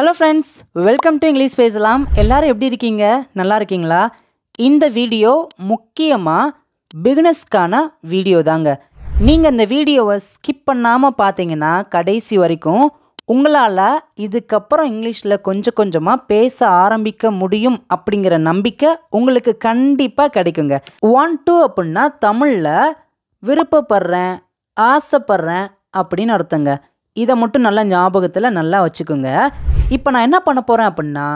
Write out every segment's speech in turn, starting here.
hello friends welcome to English பேசலாம் எல்லோரும் எப்படி இருக்கீங்க நல்லா இருக்கீங்களா இந்த வீடியோ முக்கியமாக பிகினஸ்க்கான வீடியோ தாங்க நீங்கள் இந்த வீடியோவை ஸ்கிப் பண்ணாமல் பார்த்தீங்கன்னா கடைசி வரைக்கும் உங்களால் இதுக்கப்புறம் இங்கிலீஷில் கொஞ்சம் கொஞ்சமாக பேச ஆரம்பிக்க முடியும் அப்படிங்கிற நம்பிக்கை உங்களுக்கு கண்டிப்பாக கிடைக்குங்க ஒன் டூ அப்படின்னா தமிழில் விருப்பப்படுறேன் ஆசைப்படுறேன் அப்படின்னு அர்த்தங்க இதை மட்டும் நல்லா ஞாபகத்தில் நல்லா வச்சுக்கோங்க இப்போ நான் என்ன பண்ண போகிறேன் அப்படின்னா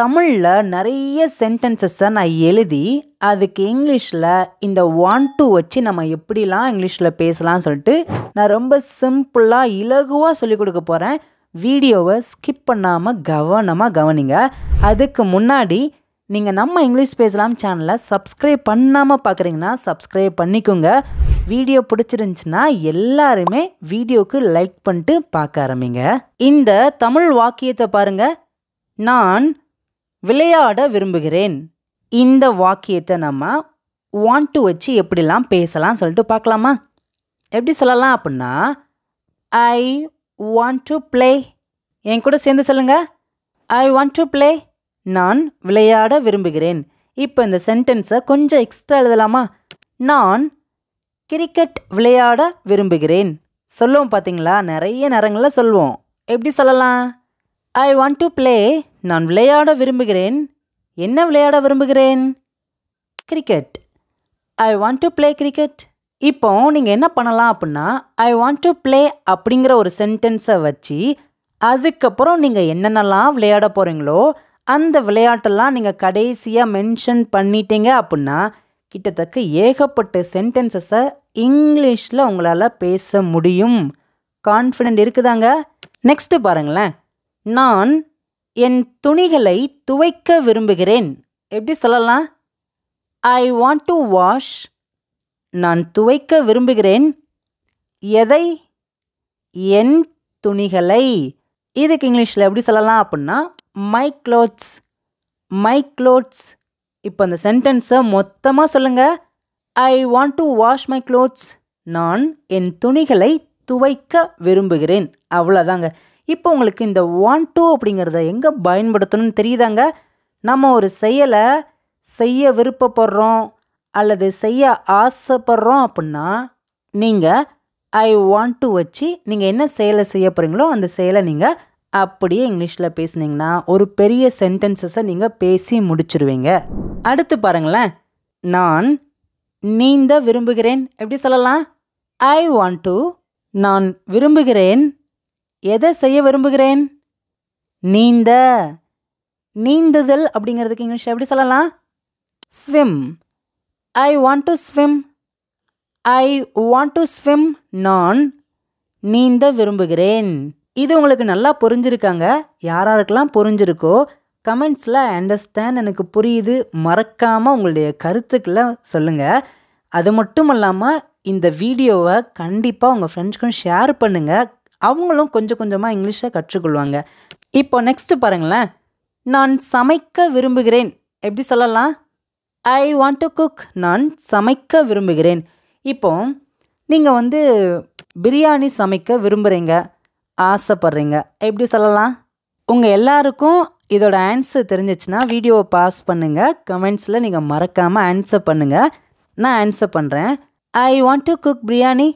தமிழில் நிறைய சென்டென்சஸை நான் எழுதி அதுக்கு இங்கிலீஷில் இந்த ஒன் டூ வச்சு நம்ம எப்படிலாம் இங்கிலீஷில் பேசலாம்னு சொல்லிட்டு நான் ரொம்ப சிம்பிளாக இலகுவாக சொல்லிக் கொடுக்க போகிறேன் வீடியோவை ஸ்கிப் பண்ணாமல் கவனமாக கவனிங்க அதுக்கு முன்னாடி நீங்கள் நம்ம இங்கிலீஷ் பேசலாம் சேனலை சப்ஸ்கிரைப் பண்ணாமல் பார்க்குறீங்கன்னா சப்ஸ்கிரைப் பண்ணிக்கோங்க வீடியோ பிடிச்சிருந்துச்சுன்னா எல்லாருமே வீடியோக்கு லைக் பண்ணிட்டு பார்க்க ஆரம்பிங்க இந்த தமிழ் வாக்கியத்தை பாருங்க நான் விளையாட விரும்புகிறேன் இந்த வாக்கியத்தை நம்ம வாண்ட் வச்சு எப்படிலாம் பேசலாம் சொல்லிட்டு பார்க்கலாமா எப்படி சொல்லலாம் அப்படின்னா ஐ வாண்ட் டு ப்ளே என் கூட சேர்ந்து சொல்லுங்கள் ஐ வாண்ட் டு ப்ளே நான் விளையாட விரும்புகிறேன் இப்போ இந்த சென்டென்ஸை கொஞ்சம் எக்ஸ்ட்ரா எழுதலாமா நான் கிரிக்கெட் விளையாட விரும்புகிறேன் சொல்லுவோம் பார்த்தீங்களா நிறைய நேரங்களில் சொல்லுவோம் எப்படி சொல்லலாம் ஐ வாண்ட் டு ப்ளே நான் விளையாட விரும்புகிறேன் என்ன விளையாட விரும்புகிறேன் cricket I want to play cricket இப்போ நீங்கள் என்ன பண்ணலாம் அப்படின்னா ஐ வாண்ட் டு ப்ளே அப்படிங்கிற ஒரு சென்டென்ஸை வச்சு அதுக்கப்புறம் நீங்கள் என்னென்னலாம் விளையாட போகிறீங்களோ அந்த விளையாட்டெல்லாம் நீங்கள் கடைசியாக மென்ஷன் பண்ணிட்டீங்க அப்படின்னா கிட்டத்தக்க ஏகப்பட்ட சென்டென்சஸை இங்கிலீஷில் உங்களால் பேச முடியும் கான்ஃபிடென்ட் இருக்குதாங்க நெக்ஸ்ட்டு பாருங்களேன் நான் என் துணிகளை துவைக்க விரும்புகிறேன் எப்படி சொல்லலாம் ஐ வாண்ட் டு வாஷ் நான் துவைக்க விரும்புகிறேன் எதை என் துணிகளை இதுக்கு இங்கிலீஷில் எப்படி சொல்லலாம் அப்படின்னா மை க்ளோத்ஸ் மை க்ளோத்ஸ் இப்போ அந்த சென்டென்ஸை மொத்தமாக சொல்லுங்கள் I want to wash my clothes நான் என் துணிகளை துவைக்க விரும்புகிறேன் அவ்வளோதாங்க இப்போ உங்களுக்கு இந்த வாண்ட் டு அப்படிங்கிறத எங்கே பயன்படுத்தணும்னு தெரியுதாங்க நம்ம ஒரு செயலை செய்ய விருப்பப்படுறோம் அல்லது செய்ய ஆசைப்படுறோம் அப்படின்னா நீங்கள் ஐ வாண்ட் டு வச்சு நீங்கள் என்ன செயலை செய்ய போகிறீங்களோ அந்த செயலை நீங்கள் அப்படியே இங்கிலீஷில் பேசுனீங்கன்னா ஒரு பெரிய சென்டென்சஸை நீங்கள் பேசி முடிச்சிருவீங்க அடுத்து பாருங்களேன் நான் நீந்த விரும்புகிறேன் எப்படி சொல்லலாம் ஐ வாண்ட் டு நான் விரும்புகிறேன் எதை செய்ய விரும்புகிறேன் நீந்த நீந்துதல் அப்படிங்கிறதுக்கு இங்கிலீஷ் எப்படி சொல்லலாம் swim I want to swim I want to swim நான் நீந்த விரும்புகிறேன் இது உங்களுக்கு நல்லா புரிஞ்சிருக்காங்க யாராருக்கெல்லாம் புரிஞ்சிருக்கோ கமெண்ட்ஸில் அண்டர்ஸ்டாண்ட் எனக்கு புரியுது மறக்காமல் உங்களுடைய கருத்துக்களை சொல்லுங்கள் அது மட்டும் இல்லாமல் இந்த வீடியோவை கண்டிப்பாக உங்கள் ஃப்ரெண்ட்ஸ்க்கும் ஷேர் பண்ணுங்கள் அவங்களும் கொஞ்சம் கொஞ்சமாக இங்கிலீஷை கற்றுக்கொள்வாங்க இப்போ நெக்ஸ்ட்டு பாருங்களேன் நான் சமைக்க விரும்புகிறேன் எப்படி சொல்லலாம் ஐ வாண்ட் டு குக் நான் சமைக்க விரும்புகிறேன் இப்போ நீங்கள் வந்து பிரியாணி சமைக்க விரும்புகிறீங்க ஆசைப்பட்றீங்க எப்படி சொல்லலாம் உங்கள் எல்லாருக்கும் இதோட ஆன்சர் தெரிஞ்சிச்சுன்னா வீடியோவை பாஸ் பண்ணுங்கள் கமெண்ட்ஸில் நீங்கள் மறக்காமல் ஆன்சர் பண்ணுங்கள் நான் ஆன்சர் பண்ணுறேன் I want to cook biryani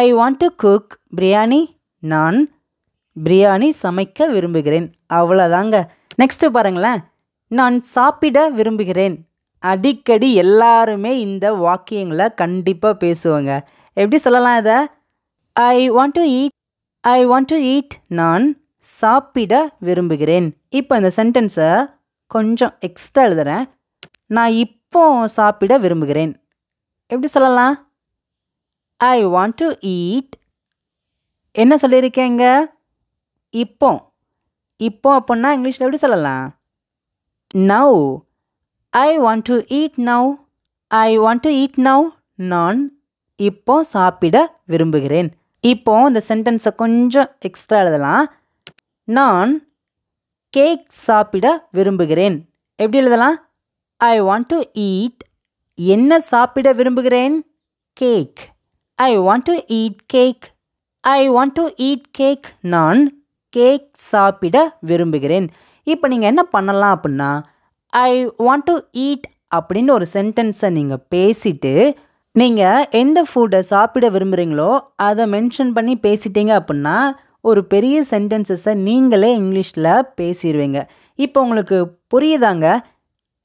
I want to cook biryani நான் பிரியாணி சமைக்க விரும்புகிறேன் அவ்வளோதாங்க நெக்ஸ்ட்டு பாருங்களேன் நான் சாப்பிட விரும்புகிறேன் அடிக்கடி எல்லாருமே இந்த வாக்கியங்களை கண்டிப்பாக பேசுவாங்க எப்படி சொல்லலாம் இதை I want to eat I want to eat நான் சாப்பிட விரும்புகிறேன் இப்போ இந்த சென்டென்ஸை கொஞ்சம் எக்ஸ்ட்ரா எழுதுகிறேன் நான் இப்போ சாப்பிட விரும்புகிறேன் எப்படி சொல்லலாம் ஐ வாண்ட் டு ஈட் என்ன சொல்லியிருக்கேங்க இப்போ இப்போ அப்படின்னா இங்கிலீஷில் எப்படி சொல்லலாம் now I want to eat now I want to eat now நான் இப்போ சாப்பிட விரும்புகிறேன் இப்போ இந்த சென்டென்ஸை கொஞ்சம் எக்ஸ்ட்ரா எழுதலாம் நான் கேக் சாப்பிட விரும்புகிறேன் எப்படி எழுதலாம் ஐ வாண்ட் டு ஈட் என்ன சாப்பிட விரும்புகிறேன் cake I want to eat cake I want to eat cake நான் கேக் சாப்பிட விரும்புகிறேன் இப்போ நீங்கள் என்ன பண்ணலாம் அப்படின்னா ஐ வாண்ட் டு ஈட் அப்படின்னு ஒரு சென்டென்ஸை நீங்கள் பேசிவிட்டு நீங்கள் எந்த ஃபுட்டை சாப்பிட விரும்புகிறீங்களோ அதை மென்ஷன் பண்ணி பேசிட்டீங்க அப்படின்னா ஒரு பெரிய சென்டென்சஸை நீங்களே இங்கிலீஷில் பேசிடுவீங்க இப்போ உங்களுக்கு புரியுதாங்க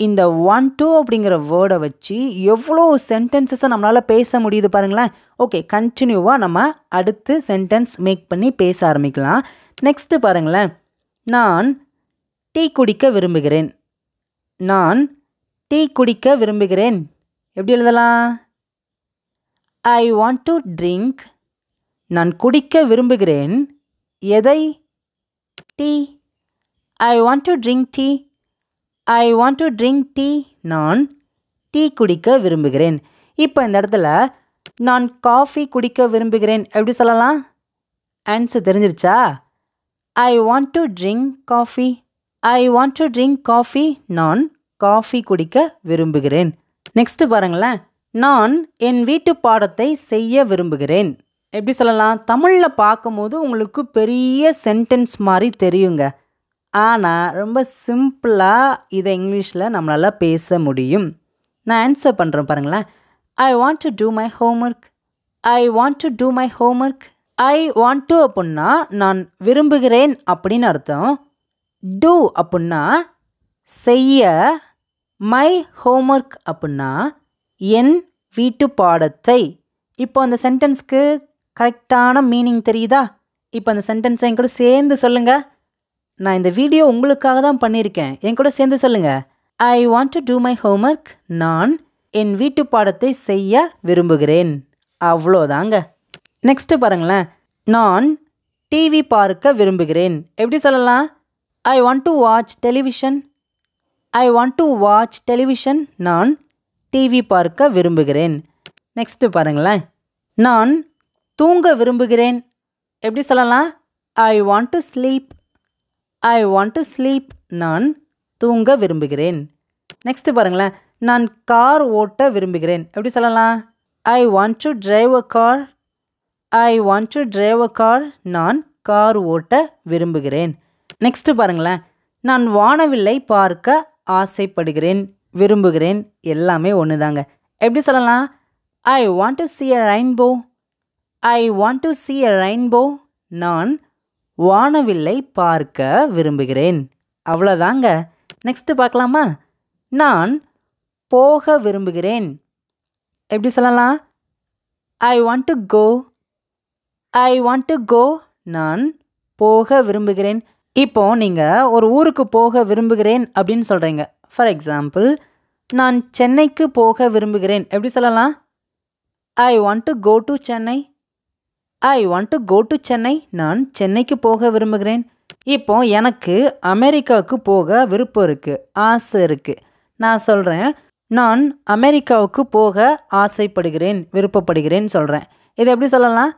இந்த ஒன் டூ அப்படிங்கிற வேர்டை வச்சு எவ்வளோ சென்டென்சஸை நம்மளால் பேச முடியுது பாருங்களேன் ஓகே கண்டினியூவாக நம்ம அடுத்து சென்டென்ஸ் மேக் பண்ணி பேச ஆரம்பிக்கலாம் நெக்ஸ்ட்டு பாருங்களேன் நான் டீ குடிக்க விரும்புகிறேன் நான் டீ குடிக்க விரும்புகிறேன் எப்படி எழுதலாம் ஐ வாண்ட் டு ட்ரிங்க் நான் குடிக்க விரும்புகிறேன் எதை tea I want to drink tea I want to drink tea நான் டீ குடிக்க விரும்புகிறேன் இப்போ இந்த இடத்துல நான் காஃபி குடிக்க விரும்புகிறேன் எப்படி சொல்லலாம் ஆன்சர் தெரிஞ்சிருச்சா I want to drink coffee I want to drink coffee நான் காஃபி குடிக்க விரும்புகிறேன் நெக்ஸ்ட்டு பாருங்களேன் நான் என் வீட்டு பாடத்தை செய்ய விரும்புகிறேன் எப்படி சொல்லலாம் தமிழில் பார்க்கும்போது உங்களுக்கு பெரிய சென்டென்ஸ் மாதிரி தெரியுங்க ஆனால் ரொம்ப சிம்பிளாக இதை இங்கிலீஷில் நம்மளால் பேச முடியும் நான் ஆன்சர் பண்ணுறேன் பாருங்களேன் I want to do my homework I want to do my homework I want to அப்புடின்னா நான் விரும்புகிறேன் அப்படின்னு அர்த்தம் டூ அப்புடின்னா செய்ய மை ஹோம்ஒர்க் அப்புடின்னா என் வீட்டு பாடத்தை இப்போ அந்த சென்டென்ஸ்க்கு கரெக்டான மீனிங் தெரியுதா இப்போ அந்த சென்டென்ஸை என் கூட சேர்ந்து சொல்லுங்கள் நான் இந்த வீடியோ உங்களுக்காக தான் பண்ணியிருக்கேன் என் கூட சேர்ந்து சொல்லுங்கள் I want to do my homework நான் என் வீட்டு பாடத்தை செய்ய விரும்புகிறேன் அவ்வளோதாங்க நெக்ஸ்ட்டு பாருங்களேன் நான் டிவி பார்க்க விரும்புகிறேன் எப்படி சொல்லலாம் I want to watch television I want to watch television நான் டிவி பார்க்க விரும்புகிறேன் நெக்ஸ்ட்டு பாருங்களேன் நான் தூங்க விரும்புகிறேன் எப்படி சொல்லலாம் I want to sleep I want to sleep நான் தூங்க விரும்புகிறேன் நெக்ஸ்ட்டு பாருங்களேன் நான் கார் ஓட்ட விரும்புகிறேன் எப்படி சொல்லலாம் I want to drive a car I want to drive a car நான் கார் ஓட்ட விரும்புகிறேன் நெக்ஸ்ட்டு பாருங்களேன் நான் வானவில்லை பார்க்க ஆசைப்படுகிறேன் விரும்புகிறேன் எல்லாமே ஒன்று தாங்க எப்படி சொல்லலாம் I want to see a rainbow I want to see a rainbow நான் வானவில்லை பார்க்க விரும்புகிறேன் அவ்வளோதாங்க நெக்ஸ்ட்டு பார்க்கலாமா நான் போக விரும்புகிறேன் எப்படி சொல்லலாம் I want to go I want to go நான் போக விரும்புகிறேன் இப்போது நீங்கள் ஒரு ஊருக்கு போக விரும்புகிறேன் அப்படின்னு சொல்கிறீங்க ஃபார் எக்ஸாம்பிள் நான் சென்னைக்கு போக விரும்புகிறேன் எப்படி சொல்லலாம் I want to go to Chennai I want to go to Chennai நான் சென்னைக்கு போக விரும்புகிறேன் இப்போ எனக்கு அமெரிக்காவுக்கு போக விருப்பம் இருக்குது ஆசை இருக்குது நான் சொல்கிறேன் நான் அமெரிக்காவுக்கு போக ஆசைப்படுகிறேன் விருப்பப்படுகிறேன் சொல்கிறேன் இதை எப்படி சொல்லலாம்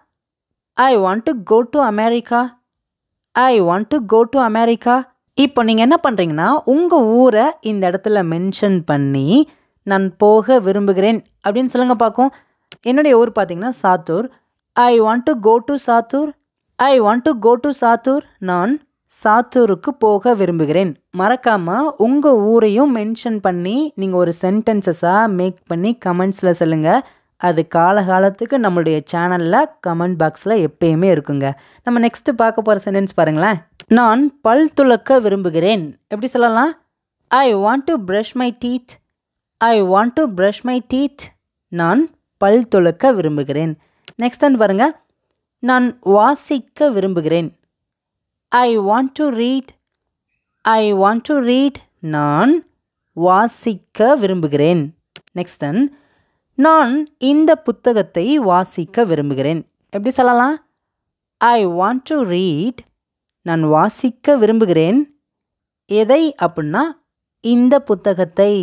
I want to go to America I want to go to America இப்போ நீங்கள் என்ன பண்ணுறீங்கன்னா உங்கள் ஊரை இந்த இடத்துல மென்ஷன் பண்ணி நான் போக விரும்புகிறேன் அப்படின்னு சொல்லுங்கள் பார்க்கும் என்னுடைய ஊர் பார்த்திங்கன்னா Sattur I want to go to Sattur I want to go to Sattur நான் சாத்தூருக்கு போக விரும்புகிறேன் மறக்காமல் உங்கள் ஊரையும் மென்ஷன் பண்ணி நீங்கள் ஒரு சென்டென்சஸாக மேக் பண்ணி கமெண்ட்ஸில் சொல்லுங்கள் அது காலகாலத்துக்கு நம்மளுடைய சேனலில் கமெண்ட் பாக்ஸில் எப்பயுமே இருக்குங்க நம்ம நெக்ஸ்ட்டு பார்க்க போகிற சென்டென்ஸ் பாருங்களேன் நான் பல் துளக்க விரும்புகிறேன் எப்படி சொல்லலாம் I want to brush my teeth I want to brush my teeth நான் பல் துளக்க விரும்புகிறேன் நெக்ஸ்ட் அண்ட் பாருங்க நான் வாசிக்க விரும்புகிறேன் I want to read I want to read நான் வாசிக்க விரும்புகிறேன் நெக்ஸ்ட் ஒன் நான் இந்த புத்தகத்தை வாசிக்க விரும்புகிறேன் எப்படி சொல்லலாம் ஐ வாண்ட் டு ரீட் நான் வாசிக்க விரும்புகிறேன் எதை அப்படின்னா இந்த புத்தகத்தை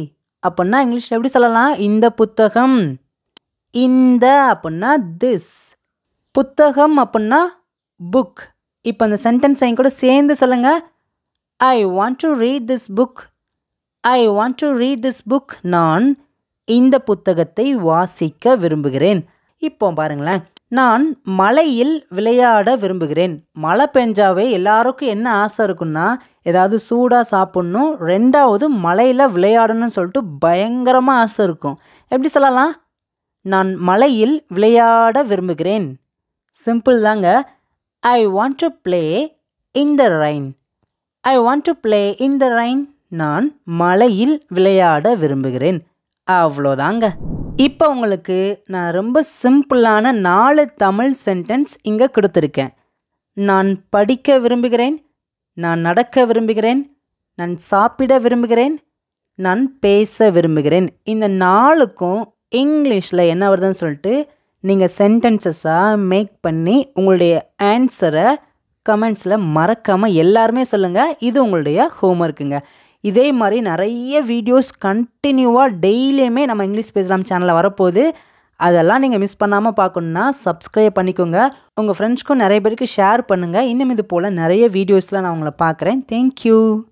அப்படின்னா இங்கிலீஷில் எப்படி சொல்லலாம் இந்த புத்தகம் இந்த அப்புடின்னா திஸ் புத்தகம் அப்புடின்னா புக் இப்போ அந்த சென்டென்ஸ் என் கூட சேர்ந்து சொல்லுங்கள் I want to read this book I want to read this book நான் இந்த புத்தகத்தை வாசிக்க விரும்புகிறேன் இப்போ பாருங்களேன் நான் மலையில் விளையாட விரும்புகிறேன் மழை பெஞ்சாவே எல்லாருக்கும் என்ன ஆசை இருக்குன்னா ஏதாவது சூடாக சாப்பிட்ணும் ரெண்டாவது மலையில் விளையாடணும்னு சொல்லிட்டு பயங்கரமாக ஆசை இருக்கும் எப்படி சொல்லலாம் நான் மலையில் விளையாட விரும்புகிறேன் சிம்பிள் தாங்க I want to play in the rain I want to play in the rain நான் மலையில் விளையாட விரும்புகிறேன் அவ்வளோதாங்க இப்போ உங்களுக்கு நான் ரொம்ப சிம்பிளான நாலு தமிழ் சென்டென்ஸ் இங்கே கொடுத்துருக்கேன் நான் படிக்க விரும்புகிறேன் நான் நடக்க விரும்புகிறேன் நான் சாப்பிட விரும்புகிறேன் நான் பேச விரும்புகிறேன் இந்த நாளுக்கும் இங்கிலீஷில் என்ன வருதுன்னு சொல்லிட்டு நீங்கள் சென்டென்சஸாக மேக் பண்ணி உங்களுடைய ஆன்சரை கமெண்ட்ஸில் மறக்காமல் எல்லாருமே சொல்லுங்கள் இது உங்களுடைய ஹோம்ஒர்க்குங்க இதே மாதிரி நிறைய வீடியோஸ் கண்டினியூவாக டெய்லியுமே நம்ம இங்கிலீஷ் பேசலாம் சேனலில் வரப்போகுது அதெல்லாம் நீங்கள் மிஸ் பண்ணாமல் பார்க்கணுன்னா சப்ஸ்கிரைப் பண்ணிக்கோங்க உங்கள் ஃப்ரெண்ட்ஸ்க்கும் நிறைய பேருக்கு ஷேர் பண்ணுங்கள் இன்னும் இது போல் நிறைய வீடியோஸில் நான் உங்களை பார்க்குறேன் தேங்க்யூ